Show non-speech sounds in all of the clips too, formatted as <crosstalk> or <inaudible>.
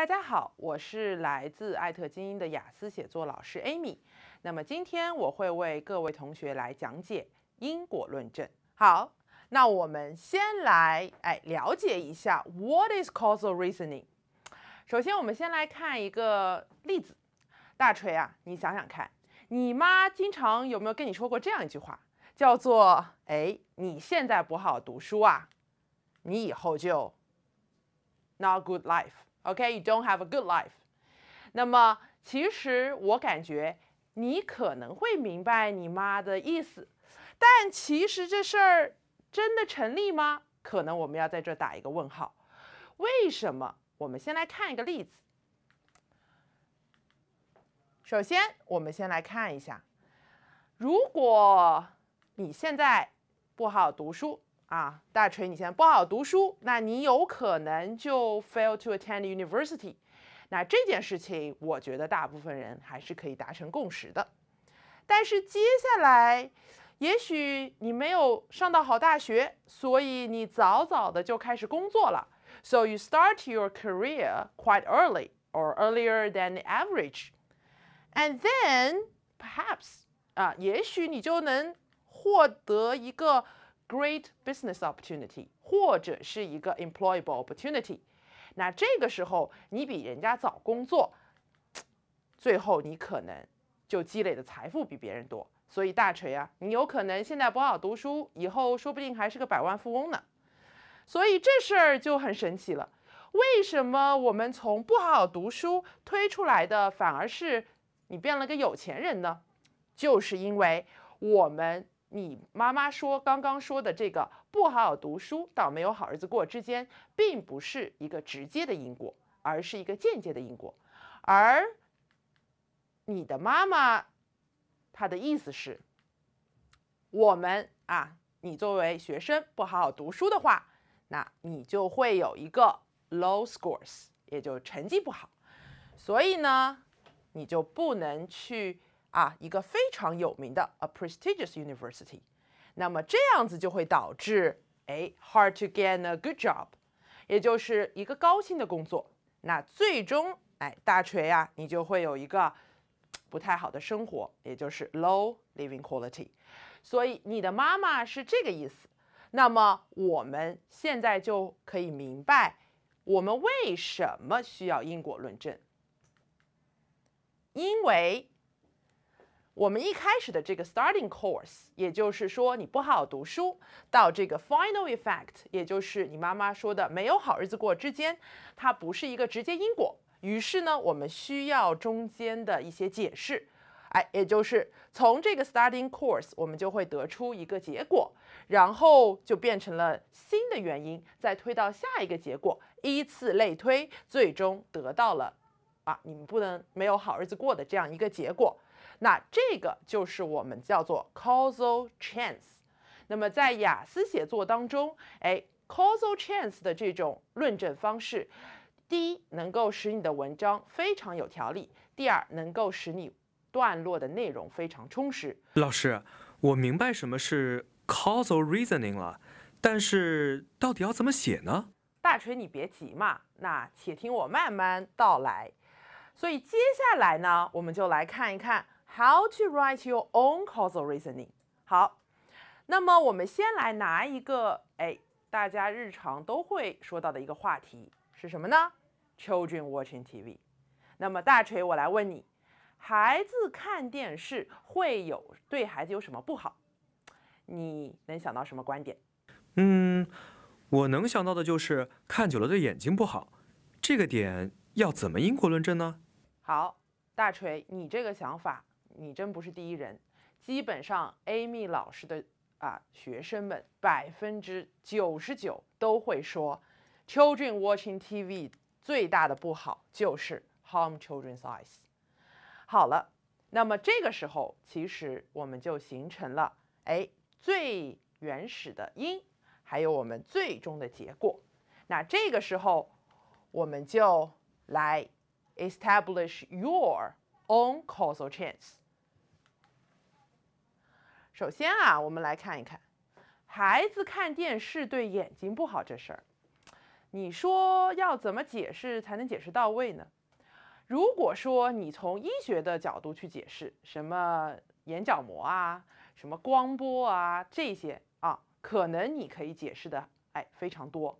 大家好，我是来自艾特精英的雅思写作老师 Amy。那么今天我会为各位同学来讲解因果论证。好，那我们先来哎了解一下 What is causal reasoning？首先，我们先来看一个例子。大锤啊，你想想看，你妈经常有没有跟你说过这样一句话，叫做哎，你现在不好读书啊，你以后就 not good life。OK，you don't have a good life。那么，其实我感觉你可能会明白你妈的意思，但其实这事儿真的成立吗？可能我们要在这打一个问号。为什么？我们先来看一个例子。首先，我们先来看一下，如果你现在不好读书。啊，大锤，你现在不好好读书，那你有可能就 fail to attend university。那这件事情，我觉得大部分人还是可以达成共识的。但是接下来，也许你没有上到好大学，所以你早早的就开始工作了，so you start your career quite early or earlier than the average。And then perhaps，啊，也许你就能获得一个。Great business opportunity，或者是一个 employable opportunity，那这个时候你比人家早工作，<tsk> 最后你可能就积累的财富比别人多。所以大锤啊，你有可能现在不好好读书，以后说不定还是个百万富翁呢。所以这事儿就很神奇了。为什么我们从不好好读书推出来的，反而是你变了个有钱人呢？就是因为我们。你妈妈说，刚刚说的这个不好好读书到没有好日子过之间，并不是一个直接的因果，而是一个间接的因果。而你的妈妈她的意思是，我们啊，你作为学生不好好读书的话，那你就会有一个 low scores，也就成绩不好，所以呢，你就不能去。啊，一个非常有名的 a prestigious university，那么这样子就会导致哎，hard to get a good job，也就是一个高薪的工作。那最终哎，大锤啊，你就会有一个不太好的生活，也就是 low living quality。所以你的妈妈是这个意思。那么我们现在就可以明白我们为什么需要因果论证，因为。我们一开始的这个 starting c o u r s e 也就是说你不好好读书，到这个 final effect，也就是你妈妈说的没有好日子过之间，它不是一个直接因果。于是呢，我们需要中间的一些解释，哎，也就是从这个 starting c o u r s e 我们就会得出一个结果，然后就变成了新的原因，再推到下一个结果，依次类推，最终得到了啊，你们不能没有好日子过的这样一个结果。那这个就是我们叫做 causal chance。那么在雅思写作当中，哎，causal chance 的这种论证方式，第一能够使你的文章非常有条理；第二能够使你段落的内容非常充实。老师，我明白什么是 causal reasoning 了，但是到底要怎么写呢？大锤，你别急嘛，那且听我慢慢道来。所以接下来呢，我们就来看一看。How to write your own causal reasoning？好，那么我们先来拿一个，哎，大家日常都会说到的一个话题是什么呢？Children watching TV。那么大锤，我来问你，孩子看电视会有对孩子有什么不好？你能想到什么观点？嗯，我能想到的就是看久了对眼睛不好。这个点要怎么因果论证呢？好，大锤，你这个想法。你真不是第一人，基本上 Amy 老师的啊学生们百分之九十九都会说，children watching TV 最大的不好就是 harm children's eyes。好了，那么这个时候其实我们就形成了哎最原始的因，还有我们最终的结果。那这个时候我们就来 establish your own causal c h a n c e 首先啊，我们来看一看，孩子看电视对眼睛不好这事儿，你说要怎么解释才能解释到位呢？如果说你从医学的角度去解释，什么眼角膜啊，什么光波啊这些啊，可能你可以解释的，哎，非常多。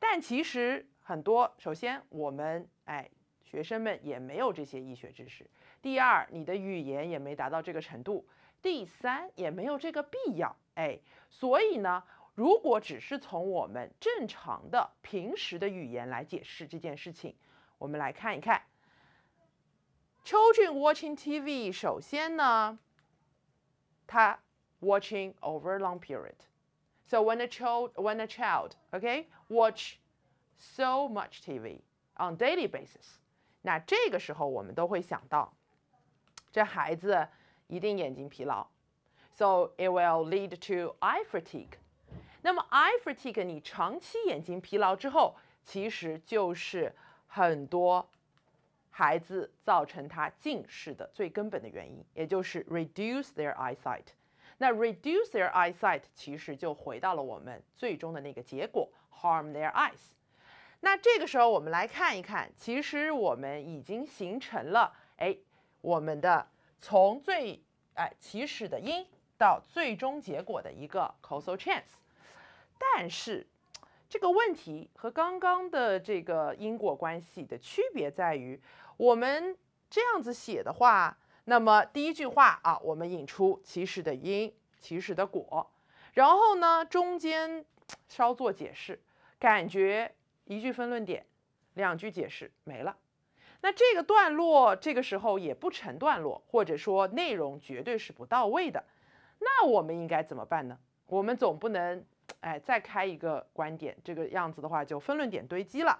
但其实很多，首先我们哎学生们也没有这些医学知识，第二，你的语言也没达到这个程度。第三也没有这个必要，哎，所以呢，如果只是从我们正常的、平时的语言来解释这件事情，我们来看一看。Children watching TV，首先呢，他 watching over long period，so when a child when a child，okay，watch so much TV on daily basis，那这个时候我们都会想到，这孩子。一定眼睛疲劳，so it will lead to eye fatigue。那么 eye fatigue，你长期眼睛疲劳之后，其实就是很多孩子造成他近视的最根本的原因，也就是 reduce their eyesight。那 reduce their eyesight，其实就回到了我们最终的那个结果，harm their eyes。那这个时候我们来看一看，其实我们已经形成了，哎，我们的。从最哎起始的因到最终结果的一个 causal c h a n c e 但是这个问题和刚刚的这个因果关系的区别在于，我们这样子写的话，那么第一句话啊，我们引出起始的因，起始的果，然后呢中间稍作解释，感觉一句分论点，两句解释没了。那这个段落这个时候也不成段落，或者说内容绝对是不到位的。那我们应该怎么办呢？我们总不能哎再开一个观点，这个样子的话就分论点堆积了。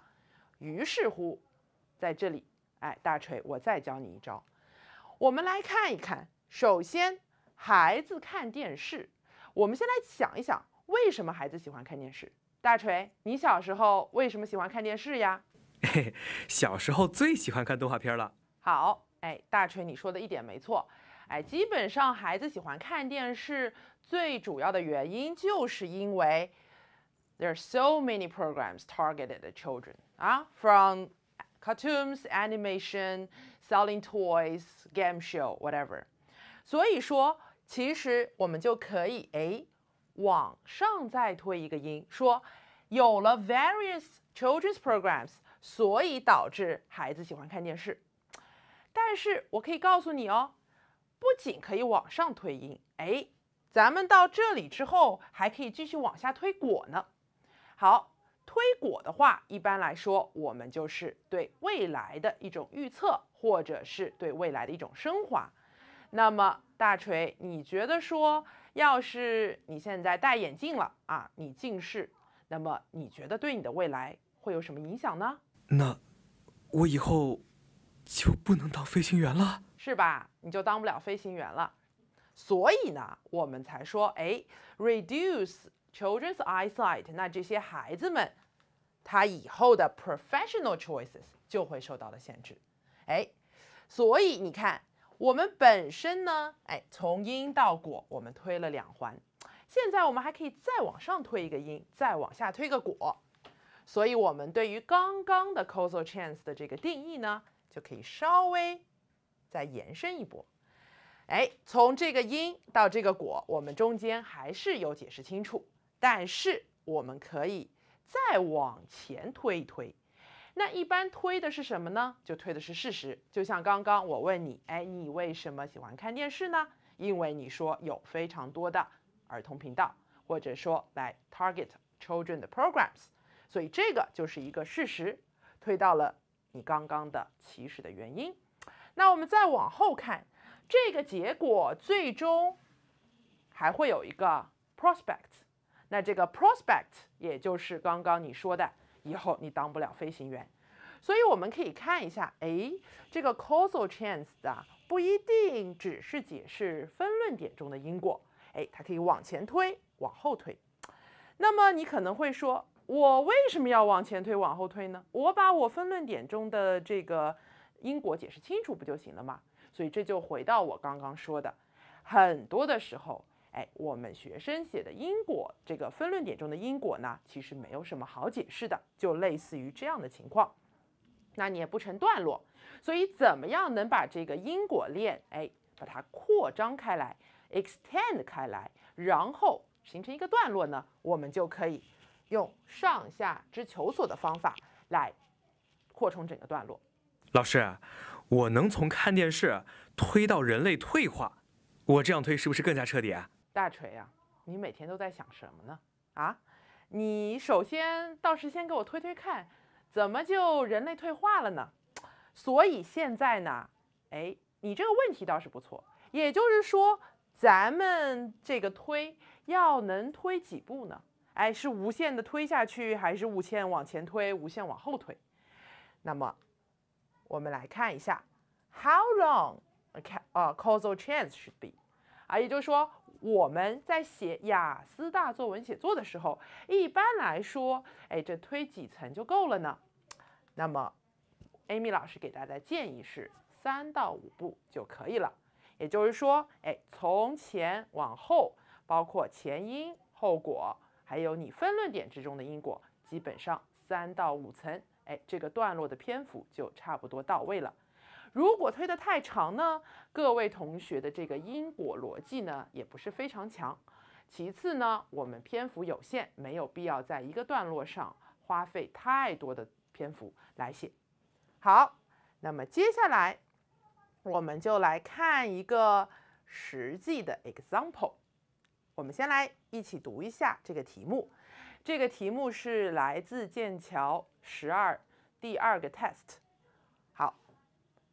于是乎，在这里，哎，大锤，我再教你一招。我们来看一看，首先孩子看电视，我们先来想一想，为什么孩子喜欢看电视？大锤，你小时候为什么喜欢看电视呀？嘿，小时候最喜欢看动画片了。好，哎，大锤，你说的一点没错。哎，基本上孩子喜欢看电视最主要的原因，就是因为 <laughs> there are so many programs targeted at children 啊，from ah, cartoons, animation, selling toys, game show, whatever。所以说，其实我们就可以哎往上再推一个音，说有了 various children's programs。所以导致孩子喜欢看电视，但是我可以告诉你哦，不仅可以往上推因，哎，咱们到这里之后还可以继续往下推果呢。好，推果的话，一般来说我们就是对未来的一种预测，或者是对未来的一种升华。那么大锤，你觉得说，要是你现在戴眼镜了啊，你近视，那么你觉得对你的未来会有什么影响呢？那我以后就不能当飞行员了，是吧？你就当不了飞行员了。所以呢，我们才说，哎，reduce children's eyesight，那这些孩子们他以后的 professional choices 就会受到了限制。哎，所以你看，我们本身呢，哎，从因到果，我们推了两环，现在我们还可以再往上推一个因，再往下推个果。所以，我们对于刚刚的 causal chance 的这个定义呢，就可以稍微再延伸一波。哎，从这个因到这个果，我们中间还是有解释清楚，但是我们可以再往前推一推。那一般推的是什么呢？就推的是事实。就像刚刚我问你，哎，你为什么喜欢看电视呢？因为你说有非常多的儿童频道，或者说来 target children 的 programs。所以这个就是一个事实，推到了你刚刚的起始的原因。那我们再往后看，这个结果最终还会有一个 prospect。那这个 prospect 也就是刚刚你说的，以后你当不了飞行员。所以我们可以看一下，哎，这个 causal c h a n c e 啊，不一定只是解释分论点中的因果，哎，它可以往前推，往后推。那么你可能会说。我为什么要往前推、往后推呢？我把我分论点中的这个因果解释清楚不就行了吗？所以这就回到我刚刚说的，很多的时候，哎，我们学生写的因果这个分论点中的因果呢，其实没有什么好解释的，就类似于这样的情况，那你也不成段落。所以怎么样能把这个因果链，哎，把它扩张开来、extend 开来，然后形成一个段落呢？我们就可以。用上下之求索的方法来扩充整个段落。老师，我能从看电视推到人类退化，我这样推是不是更加彻底啊？大锤呀，你每天都在想什么呢？啊，你首先倒是先给我推推看，怎么就人类退化了呢？所以现在呢，哎，你这个问题倒是不错。也就是说，咱们这个推要能推几步呢？哎，是无限的推下去，还是无限往前推，无限往后推？那么，我们来看一下，how long，a 啊，causal c h a c e s 是 e 啊，也就是说，我们在写雅思大作文写作的时候，一般来说，哎，这推几层就够了呢？那么，Amy 老师给大家建议是三到五步就可以了。也就是说，哎，从前往后，包括前因后果。还有你分论点之中的因果，基本上三到五层，哎，这个段落的篇幅就差不多到位了。如果推得太长呢，各位同学的这个因果逻辑呢也不是非常强。其次呢，我们篇幅有限，没有必要在一个段落上花费太多的篇幅来写。好，那么接下来我们就来看一个实际的 example。我们先来一起读一下这个题目。这个题目是来自剑桥十二第二个 test。好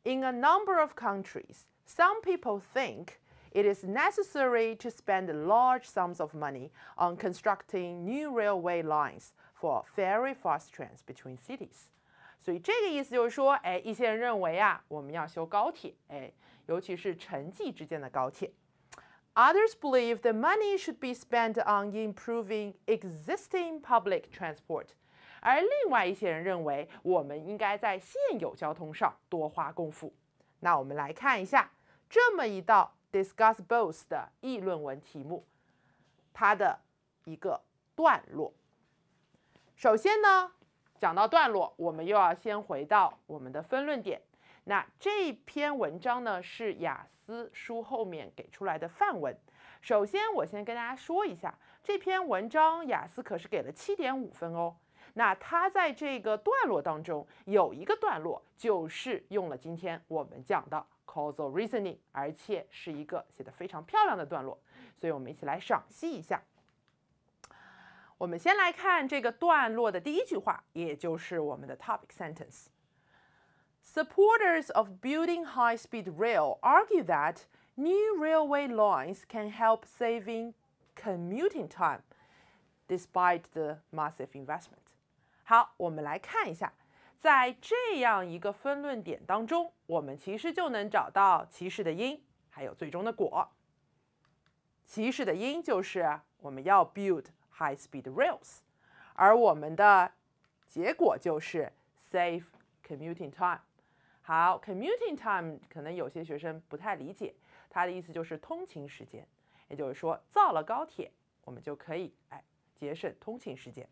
，In a number of countries, some people think it is necessary to spend large sums of money on constructing new railway lines for very fast trains between cities。所以这个意思就是说，哎，一些人认为啊，我们要修高铁，哎，尤其是城际之间的高铁。Others believe the money should be spent on improving existing public transport. 而另外一些人认为，我们应该在现有交通上多花功夫。那我们来看一下这么一道 discuss both 的议论文题目，它的一个段落。首先呢，讲到段落，我们又要先回到我们的分论点。那这篇文章呢是雅思书后面给出来的范文。首先，我先跟大家说一下，这篇文章雅思可是给了七点五分哦。那它在这个段落当中有一个段落，就是用了今天我们讲的 causal reasoning，而且是一个写的非常漂亮的段落。所以我们一起来赏析一下。我们先来看这个段落的第一句话，也就是我们的 topic sentence。Supporters of building high-speed rail argue that new railway lines can help saving commuting time despite the massive investment. 好，我们来看一下，在这样一个分论点当中，我们其实就能找到歧视的因，还有最终的果。歧视的因就是我们要 build high-speed rails，而我们的结果就是 save commuting time。好，commuting time 可能有些学生不太理解，他的意思就是通勤时间，也就是说造了高铁，我们就可以哎节省通勤时间。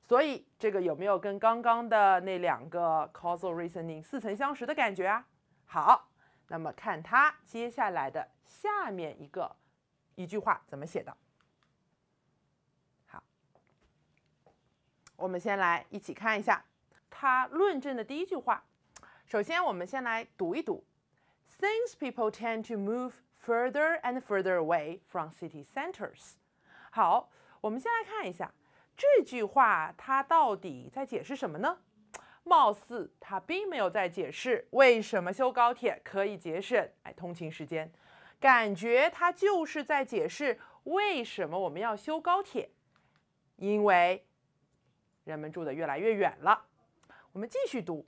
所以这个有没有跟刚刚的那两个 causal reasoning 似曾相识的感觉啊？好，那么看他接下来的下面一个一句话怎么写的。好，我们先来一起看一下他论证的第一句话。首先，我们先来读一读。Since people tend to move further and further away from city centers，好，我们先来看一下这句话，它到底在解释什么呢？貌似它并没有在解释为什么修高铁可以节省哎通勤时间，感觉它就是在解释为什么我们要修高铁，因为人们住的越来越远了。我们继续读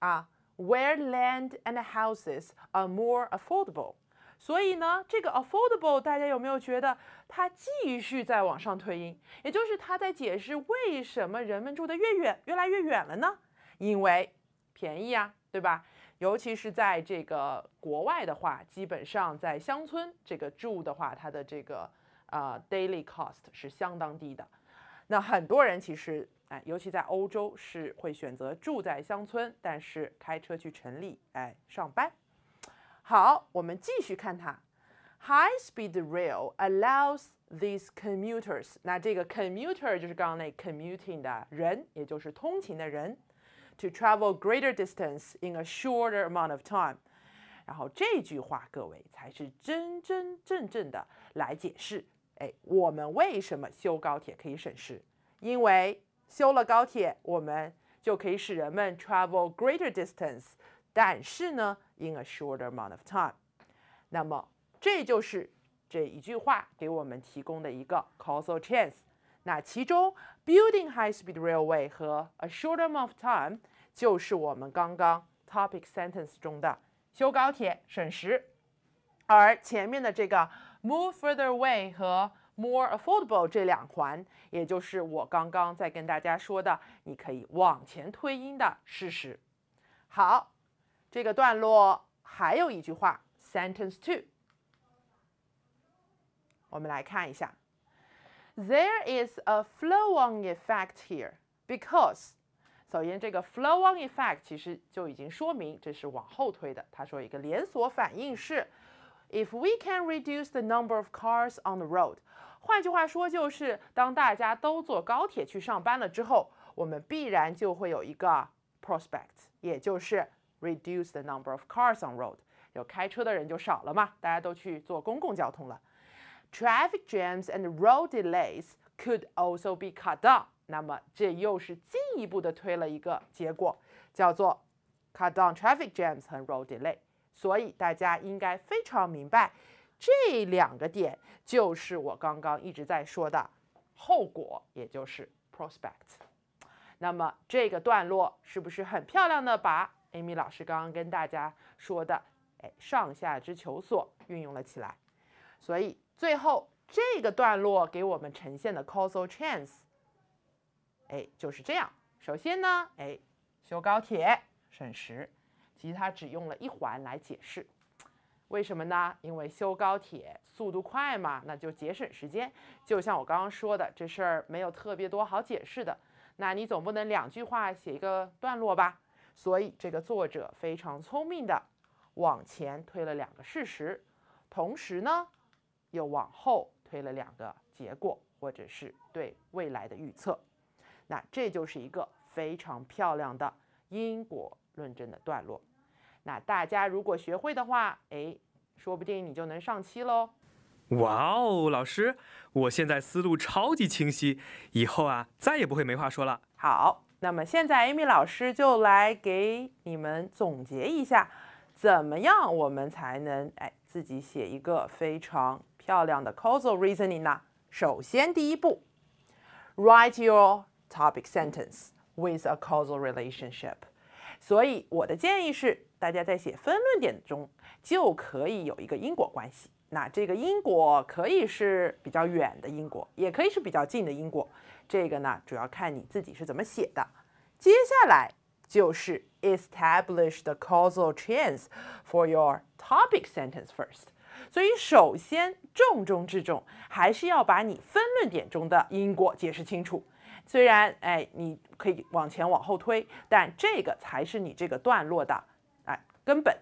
啊。Where land and houses are more affordable，所以呢，这个 affordable 大家有没有觉得它继续在往上推音？也就是它在解释为什么人们住的越远越来越远了呢？因为便宜啊，对吧？尤其是在这个国外的话，基本上在乡村这个住的话，它的这个呃 daily cost 是相当低的。那很多人其实，哎，尤其在欧洲是会选择住在乡村，但是开车去城里，哎，上班。好，我们继续看它。High-speed rail allows these commuters，那这个 commuter 就是刚刚那 commuting 的人，也就是通勤的人，to travel greater distance in a shorter amount of time。然后这句话各位才是真真正正的来解释。哎，我们为什么修高铁可以省时？因为修了高铁，我们就可以使人们 travel greater distance，但是呢，in a shorter amount of time。那么，这就是这一句话给我们提供的一个 causal c h a n c e 那其中，building high speed railway 和 a shorter amount of time 就是我们刚刚 topic sentence 中的修高铁省时，而前面的这个。Move further away 和 more affordable 这两环，也就是我刚刚在跟大家说的，你可以往前推音的事实。好，这个段落还有一句话，sentence two。我们来看一下，There is a flow-on effect here because，首先这个 flow-on effect 其实就已经说明这是往后推的。他说一个连锁反应是。If we can reduce the number of cars on the road，换句话说就是，当大家都坐高铁去上班了之后，我们必然就会有一个 prospect，也就是 reduce the number of cars on road，有开车的人就少了嘛，大家都去坐公共交通了。Traffic jams and road delays could also be cut down。那么这又是进一步的推了一个结果，叫做 cut down traffic jams and road delay。所以大家应该非常明白，这两个点就是我刚刚一直在说的后果，也就是 prospect。那么这个段落是不是很漂亮的把 Amy 老师刚刚跟大家说的“哎，上下之求索”运用了起来？所以最后这个段落给我们呈现的 causal c h a n c e 哎，就是这样。首先呢，哎，修高铁省时。其实他只用了一环来解释，为什么呢？因为修高铁速度快嘛，那就节省时间。就像我刚刚说的，这事儿没有特别多好解释的。那你总不能两句话写一个段落吧？所以这个作者非常聪明的往前推了两个事实，同时呢又往后推了两个结果，或者是对未来的预测。那这就是一个非常漂亮的因果论证的段落。那大家如果学会的话，哎，说不定你就能上七喽！哇哦，老师，我现在思路超级清晰，以后啊再也不会没话说了。好，那么现在 Amy 老师就来给你们总结一下，怎么样我们才能哎自己写一个非常漂亮的 causal reasoning 呢？首先第一步，write your topic sentence with a causal relationship。所以我的建议是。大家在写分论点中就可以有一个因果关系，那这个因果可以是比较远的因果，也可以是比较近的因果。这个呢，主要看你自己是怎么写的。接下来就是 establish the causal chains for your topic sentence first。所以首先重中之重，还是要把你分论点中的因果解释清楚。虽然哎，你可以往前往后推，但这个才是你这个段落的。根本，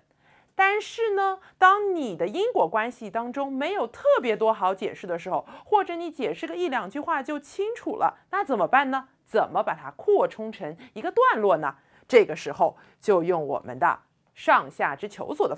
但是呢，当你的因果关系当中没有特别多好解释的时候，或者你解释个一两句话就清楚了，那怎么办呢？怎么把它扩充成一个段落呢？这个时候就用我们的上下之求索的。